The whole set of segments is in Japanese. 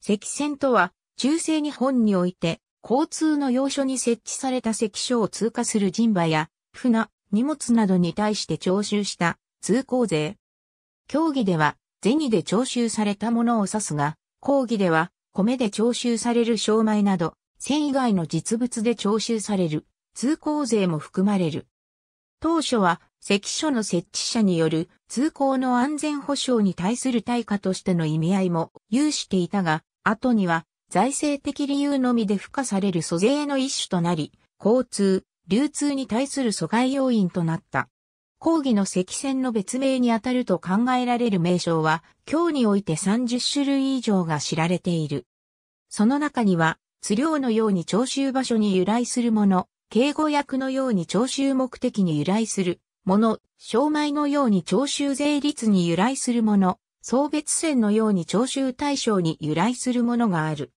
石線とは、中世日本において、交通の要所に設置された石所を通過する人馬や、船、荷物などに対して徴収した通行税。競技では、銭で徴収されたものを指すが、講義では、米で徴収される商米など、線以外の実物で徴収される、通行税も含まれる。当初は、関所の設置者による通行の安全保障に対する対価としての意味合いも有していたが、後には財政的理由のみで付加される租税の一種となり、交通、流通に対する阻害要因となった。講義の石線の別名にあたると考えられる名称は、今日において30種類以上が知られている。その中には、釣料のように徴収場所に由来するもの、警護役のように徴収目的に由来する、もの、商売のように徴収税率に由来するもの、送別船のように徴収対象に由来するものがある。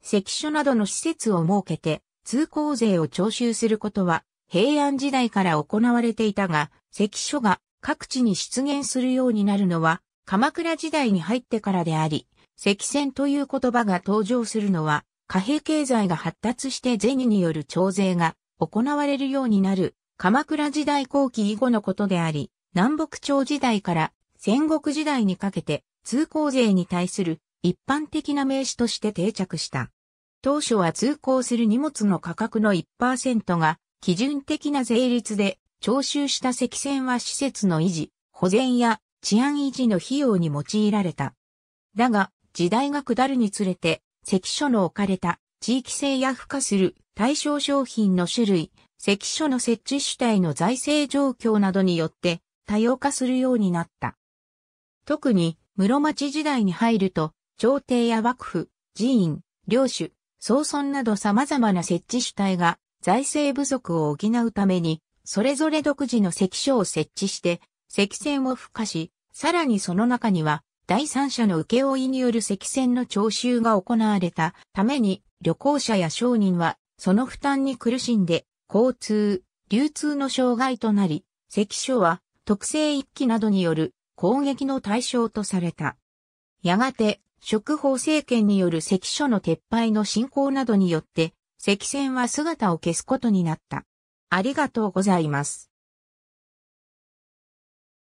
関所などの施設を設けて、通行税を徴収することは、平安時代から行われていたが、関所が各地に出現するようになるのは、鎌倉時代に入ってからであり、関線という言葉が登場するのは、貨幣経済が発達して銭による徴税が行われるようになる鎌倉時代後期以後のことであり、南北朝時代から戦国時代にかけて通行税に対する一般的な名詞として定着した。当初は通行する荷物の価格の1%が基準的な税率で徴収した石線は施設の維持、保全や治安維持の費用に用いられた。だが、時代が下るにつれて、関所の置かれた地域性や付加する対象商品の種類、関所の設置主体の財政状況などによって多様化するようになった。特に室町時代に入ると、朝廷や幕府、寺院、領主、総村など様々な設置主体が財政不足を補うために、それぞれ独自の関所を設置して、関線を付加し、さらにその中には、第三者の請負による赤線の徴収が行われたために、旅行者や商人は、その負担に苦しんで、交通、流通の障害となり、関所は特性一揆などによる攻撃の対象とされた。やがて、職法政権による関所の撤廃の進行などによって、関線は姿を消すことになった。ありがとうございます。